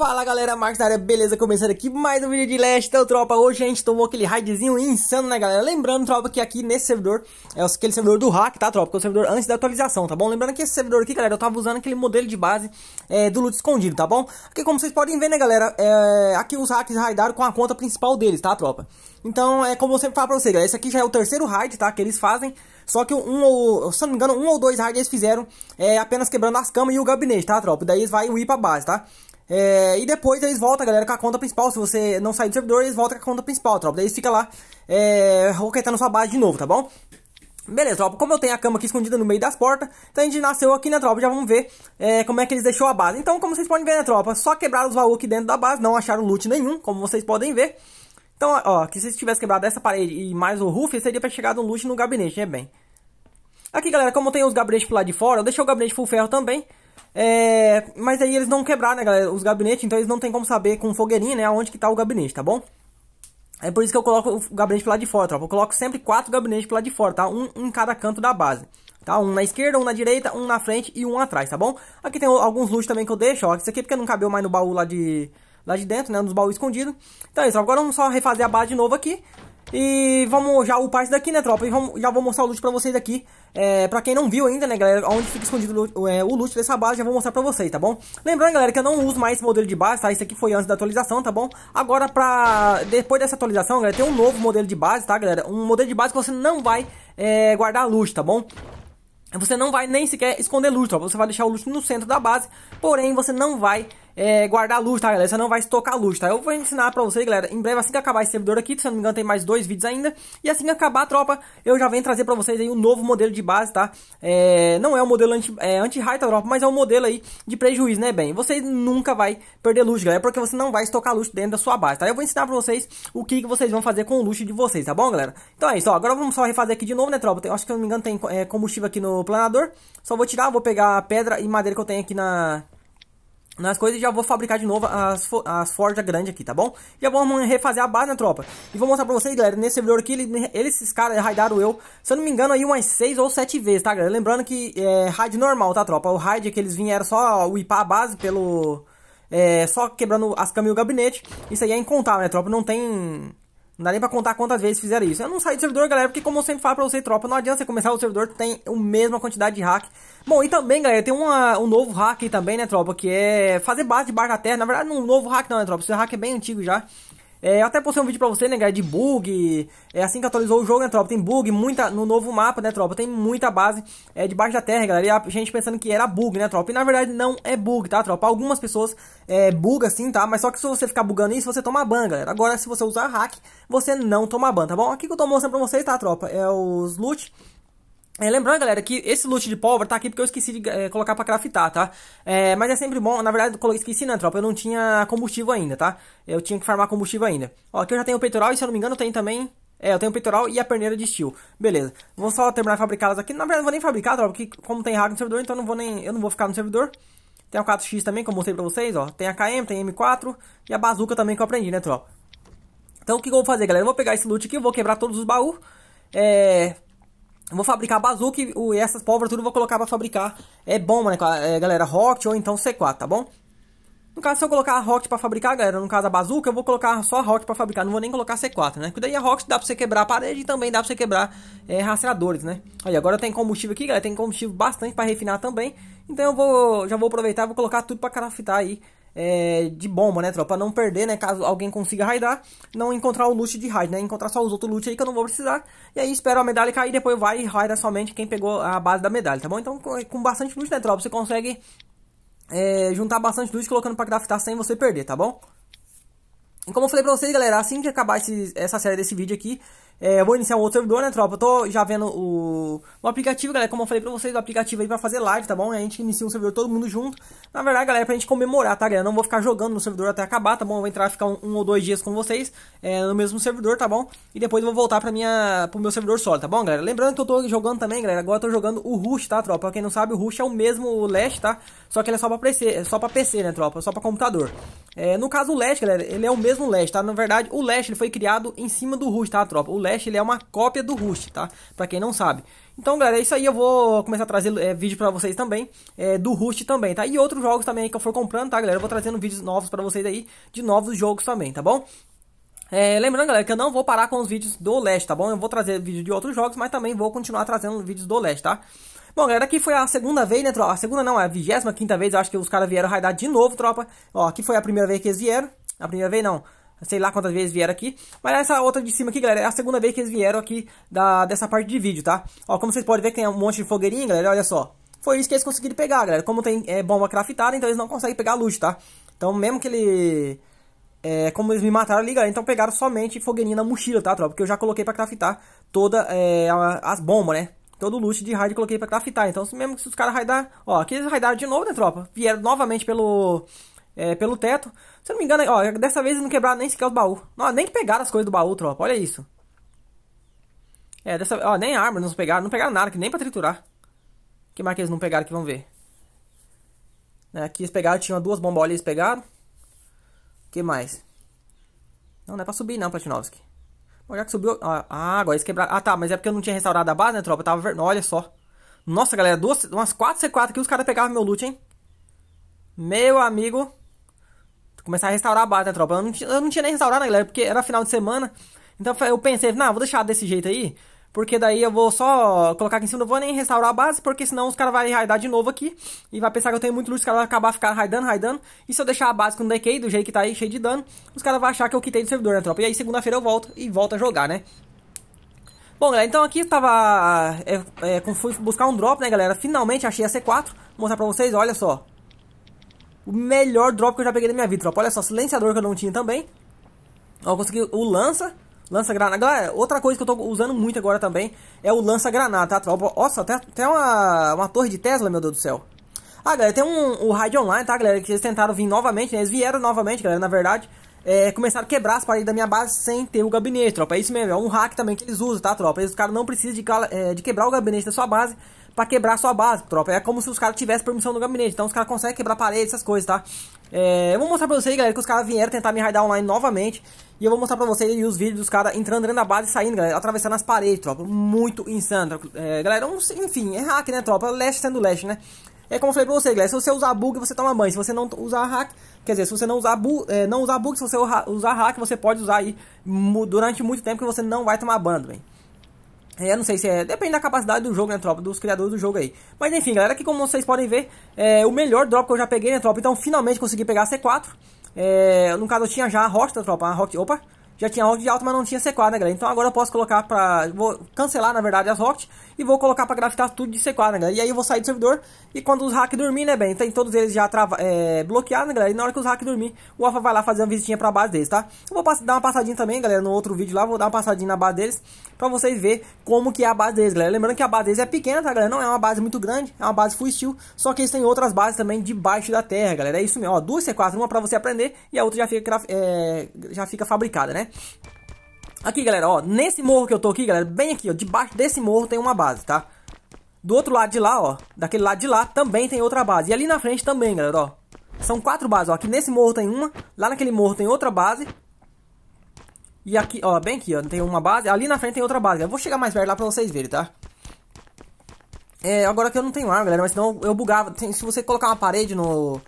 Fala galera, Marcos da área, beleza? Começando aqui mais um vídeo de Leste, então tropa, hoje a gente tomou aquele raidzinho insano, né galera? Lembrando, tropa, que aqui nesse servidor, é aquele servidor do hack, tá tropa? Que é o servidor antes da atualização, tá bom? Lembrando que esse servidor aqui, galera, eu tava usando aquele modelo de base é, do loot escondido, tá bom? Porque como vocês podem ver, né galera, é, aqui os hacks raidaram com a conta principal deles, tá tropa? Então, é como eu sempre falo pra vocês, galera, esse aqui já é o terceiro raid, tá? Que eles fazem, só que um ou, se não me engano, um ou dois raids eles fizeram é, apenas quebrando as camas e o gabinete, tá tropa? Daí eles vai ir pra base, tá? É, e depois eles voltam, galera, com a conta principal. Se você não sair do servidor, eles voltam com a conta principal, tropa. Daí eles ficam lá é, roquetando sua base de novo, tá bom? Beleza, tropa, como eu tenho a cama aqui escondida no meio das portas, então a gente nasceu aqui, né, tropa? Já vamos ver é, como é que eles deixou a base. Então, como vocês podem ver, né, tropa? Só quebraram os baús aqui dentro da base, não acharam loot nenhum, como vocês podem ver. Então, ó, que se eles tivessem quebrado essa parede e mais o roof, seria pra chegar um loot no gabinete, né, bem? Aqui, galera, como tem os gabinetes pro lado de fora, eu deixei o gabinete full ferro também, é, mas aí eles não quebraram, né, galera, os gabinetes, então eles não tem como saber com fogueirinha, né, aonde que tá o gabinete, tá bom? É por isso que eu coloco o gabinete pro lado de fora, tropa. Eu coloco sempre quatro gabinetes pro lado de fora, tá? Um em cada canto da base. Tá? Um na esquerda, um na direita, um na frente e um atrás, tá bom? Aqui tem alguns luxos também que eu deixo, ó. Isso aqui é porque não cabeu mais no baú lá de... Lá de dentro, né? Nos baús escondidos. Então é isso. Agora vamos só refazer a base de novo aqui. E vamos já upar isso daqui, né, tropa? E vamos, já vou mostrar o loot pra vocês aqui. É, pra quem não viu ainda, né, galera, onde fica escondido o, é, o loot dessa base, já vou mostrar pra vocês, tá bom? Lembrando, galera, que eu não uso mais esse modelo de base, tá? Isso aqui foi antes da atualização, tá bom? Agora, pra... Depois dessa atualização, galera, tem um novo modelo de base, tá, galera? Um modelo de base que você não vai é, guardar loot, tá bom? Você não vai nem sequer esconder loot, tropa. Você vai deixar o loot no centro da base, porém, você não vai é, guardar luz, tá, galera? Você não vai estocar luz, tá? Eu vou ensinar pra vocês, galera, em breve, assim que acabar esse servidor aqui, se não me engano, tem mais dois vídeos ainda. E assim que acabar, tropa, eu já venho trazer pra vocês aí um novo modelo de base, tá? É, não é um modelo anti-high, é, anti tá, tropa? Mas é um modelo aí de prejuízo, né, bem? Você nunca vai perder luz, galera, porque você não vai estocar luz dentro da sua base, tá? Eu vou ensinar pra vocês o que, que vocês vão fazer com o luxo de vocês, tá bom, galera? Então é isso, ó, agora vamos só refazer aqui de novo, né, tropa? Tem, acho que, se não me engano, tem é, combustível aqui no planador. Só vou tirar, vou pegar a pedra e madeira que eu tenho aqui na nas coisas e já vou fabricar de novo as, fo as forjas grandes aqui, tá bom? Já vamos refazer a base na tropa. E vou mostrar pra vocês, galera, nesse servidor aqui, ele, ele esses caras raidaram eu, se eu não me engano, aí umas 6 ou 7 vezes, tá, galera? Lembrando que é raid normal, tá, tropa? O raid que eles vinham era só whipar a base pelo... É, só quebrando as camas e o gabinete. Isso aí é incontável, né, tropa? Não tem não dá nem pra contar quantas vezes fizeram isso. Eu não saí do servidor, galera, porque como eu sempre falo pra você, tropa, não adianta você começar o servidor, tem a mesma quantidade de hack. Bom, e também, galera, tem uma, um novo hack também, né, tropa, que é fazer base de barca terra. Na verdade, não um novo hack não, né, tropa, esse hack é bem antigo já. É, eu até postei um vídeo pra você, né, galera de bug. É assim que atualizou o jogo, né, tropa? Tem bug, muita. No novo mapa, né, tropa? Tem muita base é, debaixo da terra, galera. E a gente pensando que era bug, né, tropa? E na verdade não é bug, tá, tropa? Algumas pessoas é, bugam assim, tá? Mas só que se você ficar bugando isso, você toma ban, galera. Agora, se você usar hack, você não toma ban, tá bom? Aqui que eu tô mostrando pra vocês, tá, tropa? É os loot é, lembrando, galera, que esse loot de pólvora tá aqui porque eu esqueci de é, colocar pra craftar, tá? É, mas é sempre bom, na verdade, eu esqueci né, tropa, eu não tinha combustível ainda, tá? Eu tinha que farmar combustível ainda. Ó, aqui eu já tenho o peitoral e se eu não me engano tem também... É, eu tenho o peitoral e a perneira de steel. Beleza, vamos só terminar de fabricá-las aqui. Na verdade, não vou nem fabricar, tropa, porque como tem hack no servidor, então não vou nem, eu não vou ficar no servidor. Tem a 4x também, como eu mostrei pra vocês, ó. Tem a KM, tem a M4 e a bazuca também que eu aprendi, né, tropa? Então o que eu vou fazer, galera? Eu vou pegar esse loot aqui, vou quebrar todos os baús. É, vou fabricar bazuca e, essas pólvora tudo eu vou colocar pra fabricar é bomba, né, galera? Rocket ou então C4, tá bom? No caso, se eu colocar a Rocket pra fabricar, galera, no caso a bazuca, eu vou colocar só a Rocket pra fabricar, não vou nem colocar C4, né? Porque daí a Rocket dá pra você quebrar a parede e também dá pra você quebrar é, rastreadores, né? Olha, agora tem combustível aqui, galera, tem combustível bastante pra refinar também. Então eu vou, já vou aproveitar e vou colocar tudo pra craftar aí é, de bomba, né, tropa? Não perder, né? Caso alguém consiga raidar, não encontrar o loot de raid, né? Encontrar só os outros loot aí que eu não vou precisar. E aí espera a medalha cair, depois vai e raida somente quem pegou a base da medalha, tá bom? Então com bastante loot, né, tropa? Você consegue é, juntar bastante loot colocando pra craftar sem você perder, tá bom? E como eu falei pra vocês, galera, assim que acabar esse, essa série desse vídeo aqui, é, eu vou iniciar um outro servidor, né, tropa? Eu tô já vendo o, o aplicativo, galera, como eu falei pra vocês, o aplicativo aí pra fazer live, tá bom? E a gente inicia um servidor todo mundo junto. Na verdade, galera, é pra gente comemorar, tá, galera? não vou ficar jogando no servidor até acabar, tá bom? Eu vou entrar ficar um, um ou dois dias com vocês é, no mesmo servidor, tá bom? E depois eu vou voltar pra minha, pro meu servidor solo, tá bom, galera? Lembrando que eu tô jogando também, galera, agora eu tô jogando o Rush, tá, tropa? Pra quem não sabe, o Rush é o mesmo Lash, tá? Só que ele é só pra PC, é só pra PC né, tropa? Só pra computador. É, no caso, o Lash, galera, ele é o mesmo Lash, tá? Na verdade, o Lash ele foi criado em cima do Rust, tá, tropa? O Lash ele é uma cópia do Rust, tá? Pra quem não sabe. Então, galera, é isso aí. Eu vou começar a trazer é, vídeo pra vocês também, é, do Rust também, tá? E outros jogos também que eu for comprando, tá, galera? Eu vou trazendo vídeos novos pra vocês aí, de novos jogos também, tá bom? É, lembrando, galera, que eu não vou parar com os vídeos do Leste, tá bom? Eu vou trazer vídeo de outros jogos, mas também vou continuar trazendo vídeos do Leste, tá? Bom, galera, aqui foi a segunda vez, né, tropa? A segunda não, é a vigésima quinta vez, eu acho que os caras vieram raidar de novo, tropa. Ó, aqui foi a primeira vez que eles vieram. A primeira vez não, sei lá quantas vezes vieram aqui. Mas essa outra de cima aqui, galera, é a segunda vez que eles vieram aqui da, dessa parte de vídeo, tá? Ó, como vocês podem ver, tem um monte de fogueirinha, galera, olha só. Foi isso que eles conseguiram pegar, galera. Como tem é, bomba craftada, então eles não conseguem pegar luz, tá? Então, mesmo que ele é, como eles me mataram ali, galera, então pegaram somente fogueirinha na mochila, tá, tropa? Porque eu já coloquei pra craftar toda é, as bombas, né? Todo o loot de raid eu coloquei pra craftar. Então, mesmo que os caras raidar... Ó, aqui eles raidaram de novo, né, tropa? Vieram novamente pelo... É, pelo teto. Se eu não me engano, ó, dessa vez eles não quebraram nem sequer os baús. Não, nem pegaram as coisas do baú, tropa. Olha isso. É, dessa ó, nem armas não pegaram. Não pegaram nada, que nem pra triturar. que mais que eles não pegaram que vão ver? Né, aqui eles pegaram, tinha duas bombas, olha, eles pegaram que mais? Não, não é pra subir não, Platinovski. olha que subiu... Ah, agora eles quebraram... Ah, tá, mas é porque eu não tinha restaurado a base, né, tropa? Eu tava... Ver... Olha só. Nossa, galera, duas, umas 4 C4 que os caras pegavam meu loot, hein? Meu amigo. Começar a restaurar a base, né, tropa? Eu não, eu não tinha nem restaurado, né, galera? Porque era final de semana. Então eu pensei, não, vou deixar desse jeito aí. Porque daí eu vou só colocar aqui em cima, não vou nem restaurar a base, porque senão os caras vão raidar de novo aqui. E vai pensar que eu tenho muito luz, os caras vão acabar ficando raidando, raidando. E se eu deixar a base com decay, do jeito que tá aí, cheio de dano, os caras vão achar que eu quitei do servidor, né, tropa? E aí segunda-feira eu volto e volto a jogar, né? Bom, galera, então aqui tava... É, é, fui buscar um drop, né, galera? Finalmente achei a C4. Vou mostrar pra vocês, olha só. O melhor drop que eu já peguei da minha vida, tropa. Olha só, silenciador que eu não tinha também. Ó, consegui o lança. Lança-granada. Galera, outra coisa que eu tô usando muito agora também é o lança-granada, tá? Nossa, até, até uma, uma torre de Tesla, meu Deus do céu. Ah, galera, tem um, o raid online, tá, galera? Que eles tentaram vir novamente, né? Eles vieram novamente, galera, na verdade. É, começaram a quebrar as paredes da minha base sem ter o gabinete, tropa. É isso mesmo, é um hack também que eles usam, tá, tropa? Eles, os caras não precisam de, é, de quebrar o gabinete da sua base para quebrar sua base, tropa. É como se os caras tivessem permissão no gabinete. Então os caras conseguem quebrar parede, essas coisas, tá? É, eu vou mostrar pra vocês, galera, que os caras vieram tentar me raidar online novamente. E eu vou mostrar pra vocês os vídeos dos caras entrando dentro da base e saindo, galera, atravessando as paredes, tropa. Muito insano, tropa. É, galera, um, enfim, é hack, né, tropa? Leste sendo leste, né? É como eu falei pra vocês, galera, se você usar bug, você toma banho. Se você não usar hack, quer dizer, se você não usar, bu, é, não usar bug, se você usar hack, você pode usar aí durante muito tempo que você não vai tomar banho, velho é não sei se é. Depende da capacidade do jogo, né, tropa? Dos criadores do jogo aí. Mas enfim, galera, aqui como vocês podem ver, é o melhor drop que eu já peguei, né, tropa? Então finalmente consegui pegar a C4. É, no caso, eu tinha já a Rock, tropa. A Rock. Opa! já tinha rocket de alta, mas não tinha C4, né, galera? Então agora eu posso colocar pra... Vou cancelar, na verdade, as rocket e vou colocar pra graficar tudo de C4, né, galera? E aí eu vou sair do servidor e quando os hacks dormir, né, bem? Tem todos eles já trava, é, bloqueados, né, galera? E na hora que os hacks dormir, o Alpha vai lá fazer uma visitinha pra base deles, tá? Eu vou dar uma passadinha também, galera, no outro vídeo lá, vou dar uma passadinha na base deles pra vocês verem como que é a base deles, galera. Lembrando que a base deles é pequena, tá, galera? Não é uma base muito grande, é uma base full steel, só que eles têm outras bases também debaixo da terra, galera. É isso mesmo, ó, duas C4, uma pra você aprender e a outra já fica, é, já fica fabricada, né? Aqui, galera, ó, nesse morro que eu tô aqui, galera, bem aqui, ó, debaixo desse morro tem uma base, tá? Do outro lado de lá, ó, daquele lado de lá, também tem outra base. E ali na frente também, galera, ó. São quatro bases, ó. Aqui nesse morro tem uma, lá naquele morro tem outra base. E aqui, ó, bem aqui, ó, tem uma base. Ali na frente tem outra base, galera. Vou chegar mais perto lá pra vocês verem, tá? É, agora que eu não tenho arma, galera, mas senão eu bugava. Tem, se você colocar uma parede no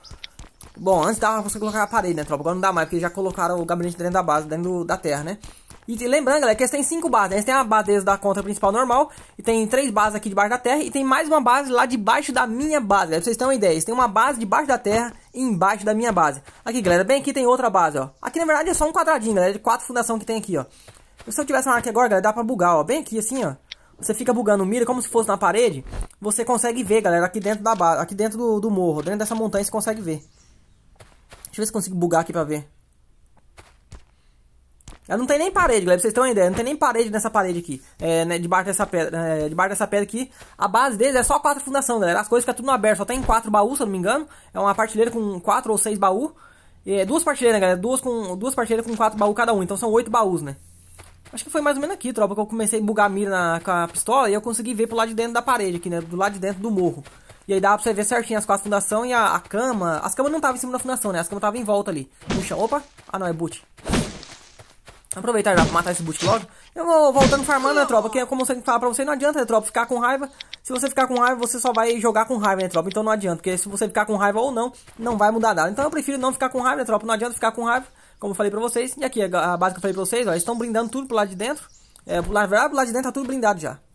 Bom, antes dava pra você colocar a parede, né, tropa? Agora não dá mais, porque já colocaram o gabinete dentro da base, dentro do, da terra, né? E lembrando, galera, que eles têm cinco bases. Né? Eles têm a base da conta principal normal. E tem três bases aqui debaixo da terra. E tem mais uma base lá debaixo da minha base. Galera, pra vocês terem uma ideia. Eles têm uma base debaixo da terra e embaixo da minha base. Aqui, galera, bem aqui tem outra base, ó. Aqui, na verdade, é só um quadradinho, galera. De quatro fundação que tem aqui, ó. Se eu tivesse uma arca agora, galera, dá pra bugar, ó. Bem aqui, assim, ó. Você fica bugando o mira como se fosse na parede. Você consegue ver, galera, aqui dentro da base. Aqui dentro do, do morro. Dentro dessa montanha, você consegue ver. Deixa eu ver se consigo bugar aqui pra ver. Ela não tem nem parede, galera, pra vocês terem uma ideia. Não tem nem parede nessa parede aqui. É, né, debaixo dessa pedra. É, debaixo dessa pedra aqui. A base deles é só quatro fundação, galera. As coisas ficam tudo aberto. Só tem quatro baús, se eu não me engano. É uma partilheira com quatro ou seis baús. É, duas partilheiras, né, galera. Duas, com, duas partilheiras com quatro baús cada um. Então são oito baús, né? Acho que foi mais ou menos aqui, tropa, que eu comecei a bugar a mira na, com a pistola e eu consegui ver pro lado de dentro da parede aqui, né? Do lado de dentro do morro. E aí dá pra você ver certinho as quatro fundações e a, a, cama. As camas não estavam em cima da fundação, né? As camas estavam em volta ali. Puxa, opa. Ah, não, é boot. Aproveitar já pra matar esse boot logo. Eu vou voltando farmando, né, tropa? Que é como eu sempre falo pra você, não adianta, né, tropa, ficar com raiva. Se você ficar com raiva, você só vai jogar com raiva, né, tropa? Então não adianta, porque se você ficar com raiva ou não, não vai mudar nada. Então eu prefiro não ficar com raiva, né, tropa? Não adianta ficar com raiva, como eu falei pra vocês. E aqui, a base que eu falei pra vocês, ó, eles estão blindando tudo pro lado de dentro. É, pro lado, pro lado de dentro tá tudo blindado já.